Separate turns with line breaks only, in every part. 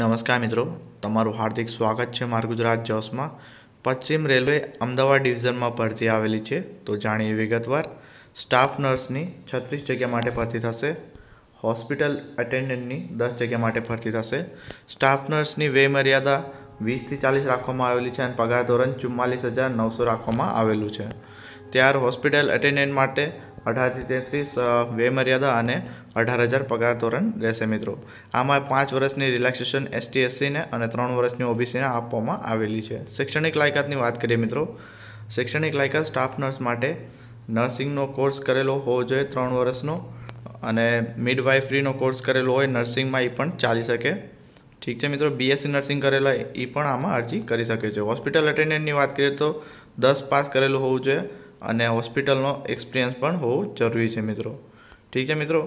નમસ્કાર મિત્રો તમારું હાર્દિક સ્વાગત છે મારું ગુજરાત જોસમાં પશ્ચિમ રેલવે અમદાવાદ ડિવિઝનમાં ભરતી આવેલી છે તો જાણીએ વિગતવાર સ્ટાફ નર્સની છત્રીસ જગ્યા માટે ભરતી થશે હોસ્પિટલ અટેન્ડન્ટની દસ જગ્યા માટે ભરતી થશે સ્ટાફ નર્સની વે મર્યાદા વીસથી ચાલીસ રાખવામાં આવેલી છે અને પગાર ધોરણ ચુમ્માલીસ હજાર નવસો રાખવામાં આવેલું છે ત્યાર હોસ્પિટલ અટેન્ડન્ટ માટે અઢારથી તેત્રીસ વેમર્યાદા અને અઢાર હજાર પગાર ધોરણ રહેશે મિત્રો આમાં પાંચ વર્ષની રિલેક્સેશન એસટી એસસીને અને ત્રણ વર્ષની ઓબીસીને આપવામાં આવેલી છે શૈક્ષણિક લાયકાતની વાત કરીએ મિત્રો શૈક્ષણિક લાયકાત સ્ટાફ નર્સ માટે નર્સિંગનો કોર્સ કરેલો હોવો જોઈએ ત્રણ વર્ષનો અને મિડવાઇફરીનો કોર્સ કરેલો હોય નર્સિંગમાં એ પણ ચાલી શકે ઠીક છે મિત્રો બીએસસી નર્સિંગ કરેલા એ પણ આમાં અરજી કરી શકે છે હોસ્પિટલ અટેન્ડન્ટની વાત કરીએ તો દસ પાસ કરેલું હોવું જોઈએ અને હોસ્પિટલનો એક્સપિરિયન્સ પણ હોવું જરૂરી છે મિત્રો ઠીક છે મિત્રો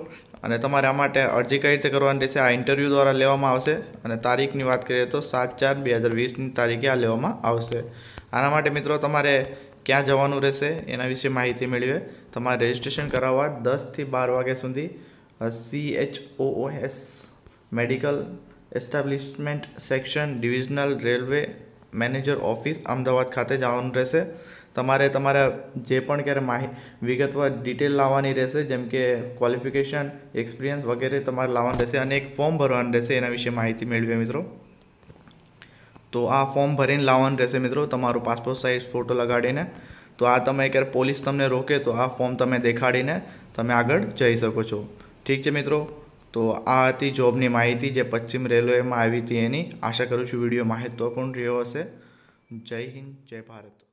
અને તમારે આ માટે અરજી કઈ રીતે કરવાની રહેશે આ ઇન્ટરવ્યૂ દ્વારા લેવામાં આવશે અને તારીખની વાત કરીએ તો સાત ચાર બે હજાર વીસની તારીખે આ લેવામાં આવશે આના માટે મિત્રો તમારે ક્યાં જવાનું રહેશે એના વિશે માહિતી મેળવે તમારે રજીસ્ટ્રેશન કરાવવા દસથી બાર વાગ્યા સુધી C H S medical establishment section divisional railway manager office Ahmedabad ખાતે જવાનું રહેશે તમારે તમારા જે પણ ક્યારે માહિતી વિગતવાર ડિટેલ લાવવાની રહેશે જેમ કે ક્વોલિફિકેશન એક્સપિરિયન્સ વગેરે તમારે લાવવાનું રહેશે અને એક ફોર્મ ભરવાનું રહેશે એના વિશે માહિતી મેળવીએ મિત્રો તો આ ફોર્મ ભરીને લાવવાનું રહેશે મિત્રો તમારું પાસપોર્ટ સાઇઝ ફોટો લગાડીને તો આ તમે ક્યારે પોલીસ તમને રોકે તો આ ફોર્મ તમે દેખાડીને તમે આગળ જઈ શકો છો ઠીક છે મિત્રો તો આ હતી જોબની માહિતી જે પશ્ચિમ રેલવેમાં આવી હતી એની આશા કરું છું વિડીયો માહિતીપૂર્ણ રહ્યો હશે જય હિન્દ જય ભારત